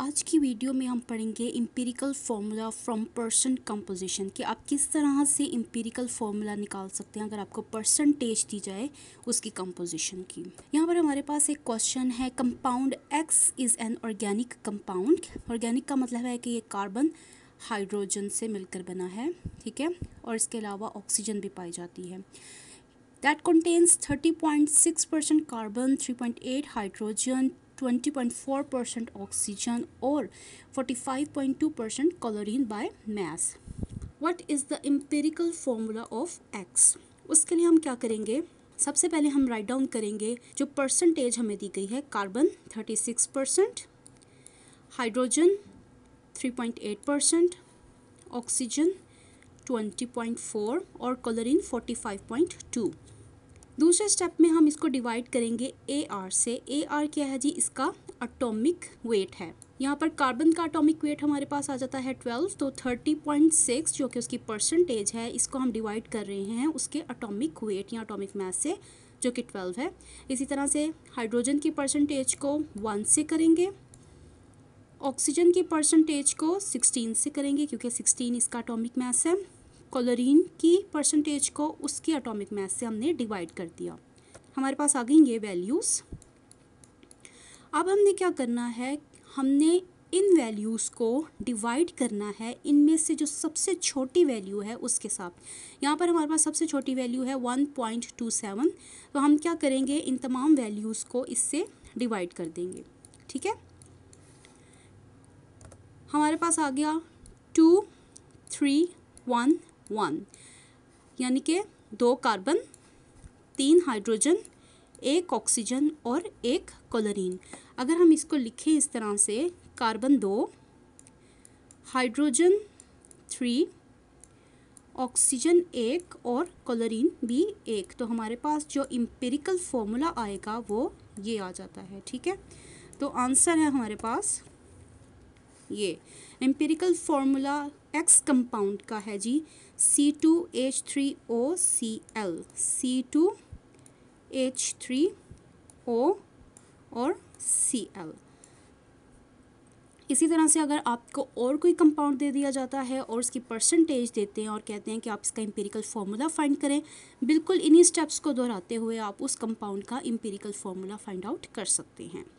आज की वीडियो में हम पढ़ेंगे empirical formula from percent composition कि आप किस तरह से एम्पेरिकल फार्मूला निकाल सकते हैं अगर आपको परसेंटेज दी जाए उसकी कंपोजिशन की यहाँ पर हमारे पास एक क्वेश्चन है compound X is an organic compound organic का मतलब है कि ये कार्बन हाइड्रोजन से मिलकर बना है ठीक है और इसके अलावा ऑक्सीजन भी पाई जाती है that contains 30.6 percent carbon 3.8 hydrogen twenty point four percent oxygen और forty five point two percent chlorine by mass what is the empirical formula of X उसके लिए हम क्या करेंगे सबसे पहले हम राइट डाउन करेंगे जो परसेंटेज हमें दी गई है carbon thirty six percent hydrogen three point eight percent oxygen twenty point four और फोर्टी फाइव पॉइंट टू दूसरे स्टेप में हम इसको डिवाइड करेंगे ए आर से ए आर क्या है जी इसका अटोमिक वेट है यहाँ पर कार्बन का अटोमिक वेट हमारे पास आ जाता है ट्वेल्व तो थर्टी पॉइंट सिक्स जो कि उसकी परसेंटेज है इसको हम डिवाइड कर रहे हैं उसके अटोमिक वेट या अटोमिक मैस से जो कि ट्वेल्व है इसी तरह से हाइड्रोजन की परसेंटेज को वन से करेंगे ऑक्सीजन की परसेंटेज को सिक्सटीन से करेंगे क्योंकि सिक्सटीन इसका अटोमिक मैस है कॉलोरिन की परसेंटेज को उसकी एटॉमिक मैस से हमने डिवाइड कर दिया हमारे पास आ गई ये वैल्यूज़ अब हमने क्या करना है हमने इन वैल्यूज़ को डिवाइड करना है इनमें से जो सबसे छोटी वैल्यू है उसके साथ यहाँ पर हमारे पास सबसे छोटी वैल्यू है 1.27 तो हम क्या करेंगे इन तमाम वैल्यूज़ को इससे डिवाइड कर देंगे ठीक है हमारे पास आ गया टू थ्री वन वन यानी कि दो कार्बन तीन हाइड्रोजन एक ऑक्सीजन और एक क्लोरीन अगर हम इसको लिखें इस तरह से कार्बन दो हाइड्रोजन थ्री ऑक्सीजन एक और क्लोरीन भी एक तो हमारे पास जो इम्पेरिकल फॉर्मूला आएगा वो ये आ जाता है ठीक है तो आंसर है हमारे पास ये एम्पेरिकल फार्मूला एक्स कंपाउंड का है जी C two H three O C L C two H three O और सी एल इसी तरह से अगर आपको और कोई कंपाउंड दे दिया जाता है और उसकी परसेंटेज देते हैं और कहते हैं कि आप इसका एम्पेरिकल फार्मूला फाइंड करें बिल्कुल इन्हीं स्टेप्स को दोहराते हुए आप उस कंपाउंड का एम्पेरिकल फार्मूला फाइंड आउट कर सकते हैं